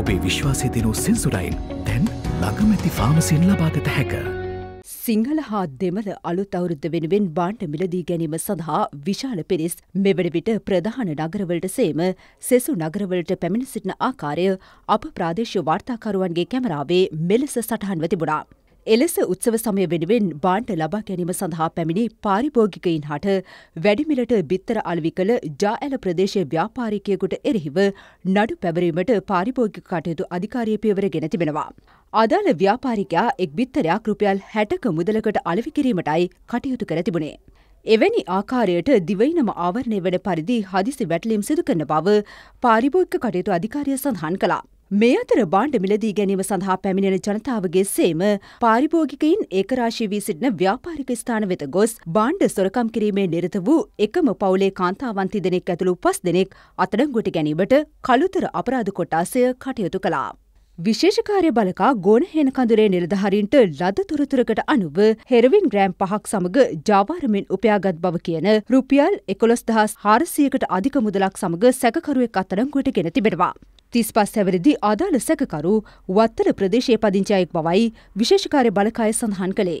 ඔබේ විශ්වාසය දෙනූ සෙන්සුරයින් දැන් ළඟමැති ෆාමසින් ලබාගත හැක. සිංහල හා දෙමළ අලුත් අවුරුද්ධ වෙනුවෙන් බාණ්ඩ මිලදී ගැනීම සඳහා විශාල පිරිස් මෙවැනි විට ප්‍රධාන නගරවලට සේම සෙසු නගරවලට පැමිණ සිටින ආකාරය අප ප්‍රාදේශ වාර්තාකරුවන්ගේ කැමරාවේ මෙලෙස සටහන්ව තිබුණා. එලෙස උත්සව සමය වෙනුවෙන් බාණ්ඩ ලබා ගැනීම සඳහා පැමිණි පාරිභෝගිකයින් හට වැඩිමිලට බිත්තර අලවි කළ ජාඇල ප්‍රදේශය ව්‍යාපාරිකයකුට එරෙහිව නඩු පැවරීමට පාරිභෝගික කටයුතු අධිකාරිය පියවර ගෙන තිබෙනවා. අදාළ ව්‍යාපාරිකයා එක් බිත්තරයක් රුපියල් හැටක මුදලකට අලවි කිරීමටයි කටයුතු කර තිබුණේ. එවැනි ආකාරයට දිවයිනම ආවරණය වන පරිදි හදිසි වැටලීම් සිදු කරන බව පාරිභෝගික කටයුතු අධිකාරිය සඳහන් කලා. මේ අතර බාණ්ඩ මිලදී ගැනීම සඳහා පැමිණෙන ජනතාවගේ සේම පාරිභෝගිකයින් ඒකරාශී වී සිටින ව්‍යාපාරික ස්ථාන වෙත ගොස් බාණ්ඩ සොරකම් කිරීමේ නිරත වූ එකම පවුලේ කාන්තාවන් තිදෙනෙක් ඇතුළු පස් දෙනෙක් අතඩංගුවට ගැනීමට කළුතර අපරාධ කොටාසය කටයුතු කළා. විශේෂකාරය බලකා ගෝනහේන කඳුරේ නිලධහරින්ට ලද තොරතුරකට අනුව හෙරවින් ග්‍රෑම් පහක් සමඟ ජාවාරමෙන් උපයාගත් බව කියන රුපියල් එකොළොස්දහස් හාරසියකට අධික මුදලක් සමඟ සැකකරුවෙක් අතරංගුවට ගෙන තිබෙනවා. තිස් පස් හැවරදි ආදාළ සැකකරු වත්තල ප්‍රදේශය පදිංචායෙක් බවයි විශේෂකාරය බලකාය සඳහන් කළේ.